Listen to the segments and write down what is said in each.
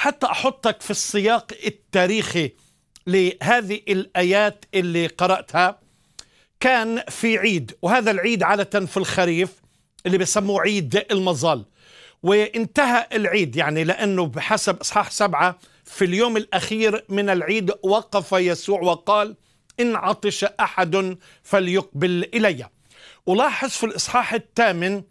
حتى أحطك في السياق التاريخي لهذه الآيات اللي قرأتها كان في عيد وهذا العيد عادة في الخريف اللي بيسموه عيد المظال وانتهى العيد يعني لأنه بحسب إصحاح سبعة في اليوم الأخير من العيد وقف يسوع وقال إن عطش أحد فليقبل إلي ولاحظ في الإصحاح الثامن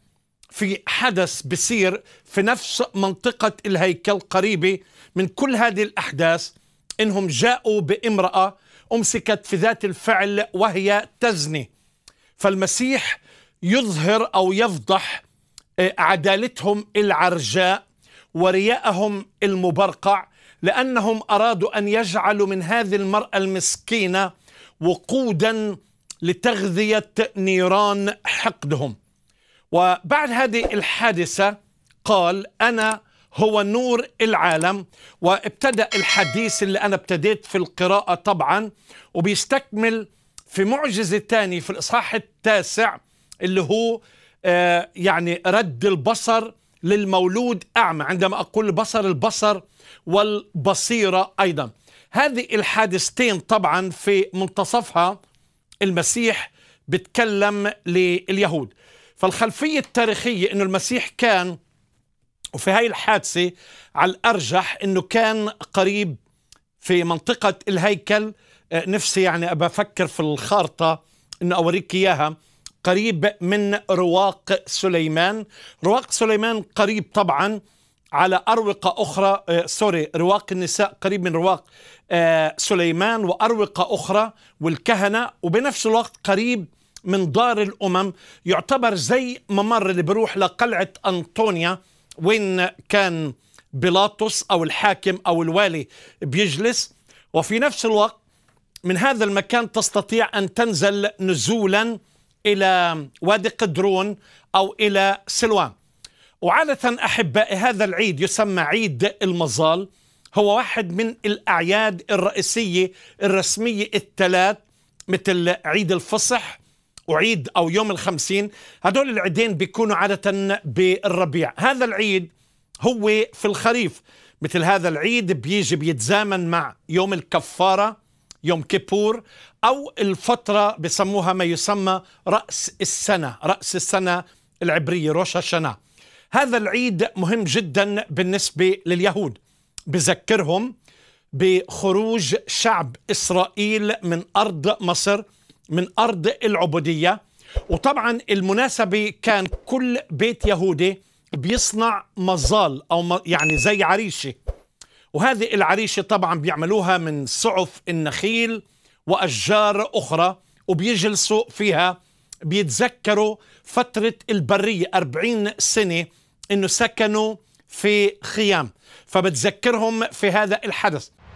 في حدث بصير في نفس منطقة الهيكل قريبة من كل هذه الأحداث إنهم جاءوا بامرأة أمسكت في ذات الفعل وهي تزني فالمسيح يظهر أو يفضح آه، عدالتهم العرجاء ورياءهم المبرقع لأنهم أرادوا أن يجعلوا من هذه المرأة المسكينة وقودا لتغذية نيران حقدهم وبعد هذه الحادثة قال أنا هو نور العالم وابتدأ الحديث اللي أنا ابتديت في القراءة طبعا وبيستكمل في معجزة تاني في الإصحاح التاسع اللي هو آه يعني رد البصر للمولود أعمى عندما أقول بصر البصر والبصيرة أيضا هذه الحادثتين طبعا في منتصفها المسيح بتكلم لليهود فالخلفية التاريخية أنه المسيح كان وفي هاي الحادثة على الأرجح أنه كان قريب في منطقة الهيكل آه، نفسي يعني أبى أفكر في الخارطة أنه أوريك إياها قريب من رواق سليمان رواق سليمان قريب طبعا على أروقة أخرى آه، سوري رواق النساء قريب من رواق آه، سليمان وأروقة أخرى والكهنة وبنفس الوقت قريب من دار الأمم يعتبر زي ممر اللي بروح لقلعة أنطونيا وين كان بيلاطس أو الحاكم أو الوالي بيجلس وفي نفس الوقت من هذا المكان تستطيع أن تنزل نزولا إلى وادي قدرون أو إلى سلوان وعادة أحبائي هذا العيد يسمى عيد المظال هو واحد من الأعياد الرئيسية الرسمية الثلاث مثل عيد الفصح وعيد أو يوم الخمسين هدول العيدين بيكونوا عادة بالربيع هذا العيد هو في الخريف مثل هذا العيد بيجي بيتزامن مع يوم الكفارة يوم كيبور أو الفترة بسموها ما يسمى رأس السنة رأس السنة العبرية روشا شنا هذا العيد مهم جدا بالنسبة لليهود بذكرهم بخروج شعب إسرائيل من أرض مصر من أرض العبودية وطبعا المناسبة كان كل بيت يهودي بيصنع مظال أو يعني زي عريشة وهذه العريشة طبعا بيعملوها من سعف النخيل وأشجار أخرى وبيجلسوا فيها بيتذكروا فترة البرية أربعين سنة أنه سكنوا في خيام فبتذكرهم في هذا الحدث